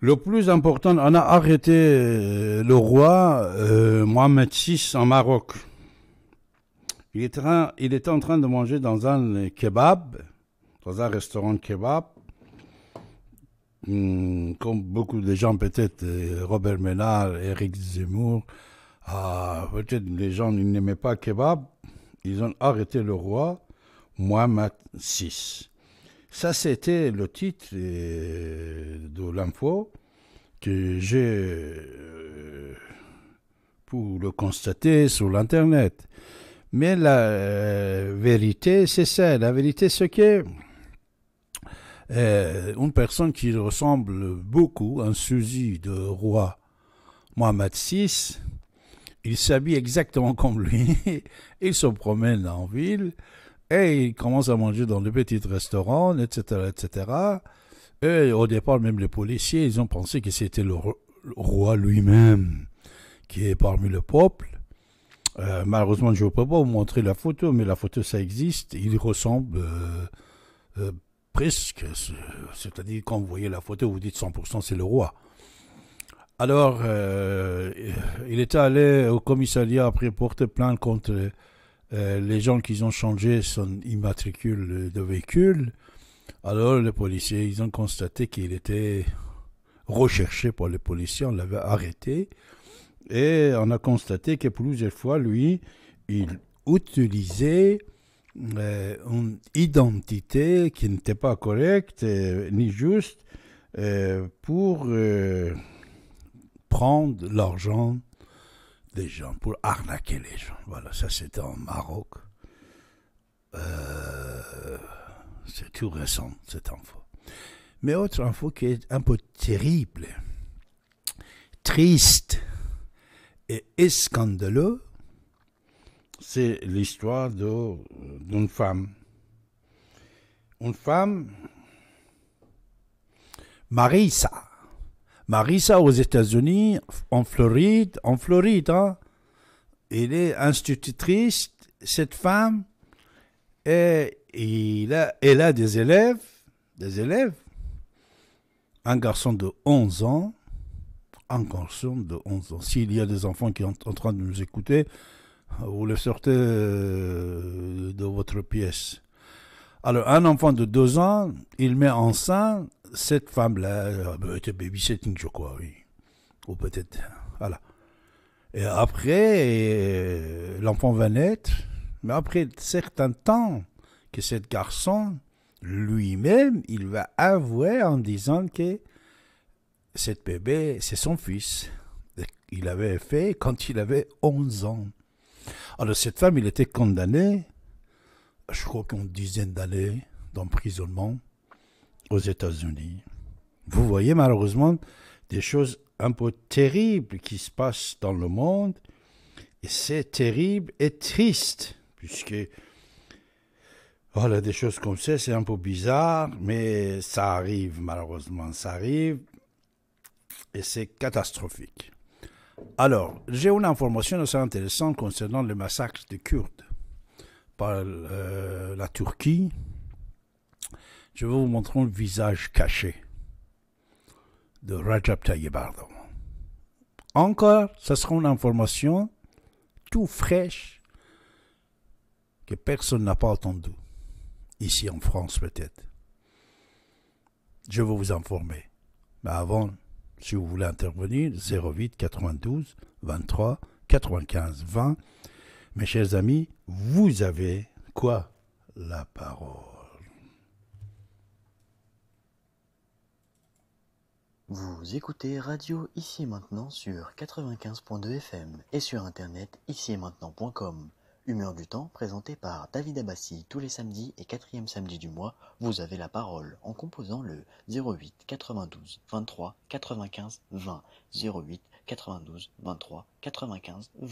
Le plus important, on a arrêté euh, le roi euh, Mohamed VI en Maroc. Il était, en train de manger dans un kebab, dans un restaurant de kebab. Hmm, comme beaucoup de gens, peut-être euh, Robert Ménard, Eric Zemmour, ah, peut-être les gens n'aimaient pas kebab. Ils ont arrêté le roi Mohamed VI. Ça, c'était le titre euh, de l'info que j'ai euh, pour le constater sur l'Internet. Mais la euh, vérité, c'est ça. La vérité, c'est que une personne qui ressemble beaucoup à un Suzy de roi Mohamed VI, il s'habille exactement comme lui, il se promène en ville, et ils commencent à manger dans de petits restaurants, etc., etc. Et au départ, même les policiers, ils ont pensé que c'était le, roi lui-même qui est parmi le peuple. Euh, malheureusement, je ne peux pas vous montrer la photo, mais la photo, ça existe. Il ressemble euh, euh, presque, c'est-à-dire quand vous voyez la photo, vous dites 100% c'est le roi. Alors, il était allé au commissariat après porter plainte contre euh, les gens qui ont changé son immatricule de véhicule. Alors les policiers, ils ont constaté qu'il était recherché par les policiers, on l'avait arrêté. Et on a constaté que plusieurs fois, lui, il utilisait euh, une identité qui n'était pas correcte euh, ni juste pour prendre l'argent des gens, pour arnaquer les gens. Voilà, ça c'était en Maroc. Euh, c'est tout récent, cette info. Mais autre info qui est un peu terrible, triste et scandaleux, c'est l'histoire d'une femme. Une femme, Marisa, Marissa aux États-Unis, en Floride, en Floride, hein, il est institutrice, cette femme, et elle a des élèves, des élèves, un garçon de 11 ans, un garçon de 11 ans. S'il y a des enfants qui sont en train de nous écouter, vous le sortez euh, de votre pièce. Alors, un enfant de 2 ans, il met enceinte, cette femme-là ah, bah, était babysitting, je crois, oui. Ou peut-être. Voilà. Et après, euh, l'enfant va naître. Mais après certain temps que ce garçon, lui-même, il va avouer en disant que cette bébé, c'est son fils. Il avait fait quand il avait 11 ans. Alors cette femme, il était condamné, je crois qu'une dizaine d'années d'emprisonnement aux États-Unis. Vous voyez malheureusement des choses un peu terribles qui se passent dans le monde. Et c'est terrible et triste, puisque voilà, oh des choses comme ça, c'est un peu bizarre, mais ça arrive malheureusement, ça arrive. Et c'est catastrophique. Alors, j'ai une information assez intéressante concernant le massacre des Kurdes par euh, la Turquie je vais vous montrer le visage caché de Rajab Tayyip Encore, ce sera une information tout fraîche que personne n'a pas entendu Ici en France peut-être. Je vais vous informer. Mais avant, si vous voulez intervenir, 08 92 23 95 20. Mes chers amis, vous avez quoi La parole. Vous écoutez Radio Ici et Maintenant sur 95.2 FM et sur internet ici et maintenant.com. Humeur du temps présenté par David Abbassi tous les samedis et quatrième samedi du mois. Vous avez la parole en composant le 08 92 23 95 20 08 92 23 95 20.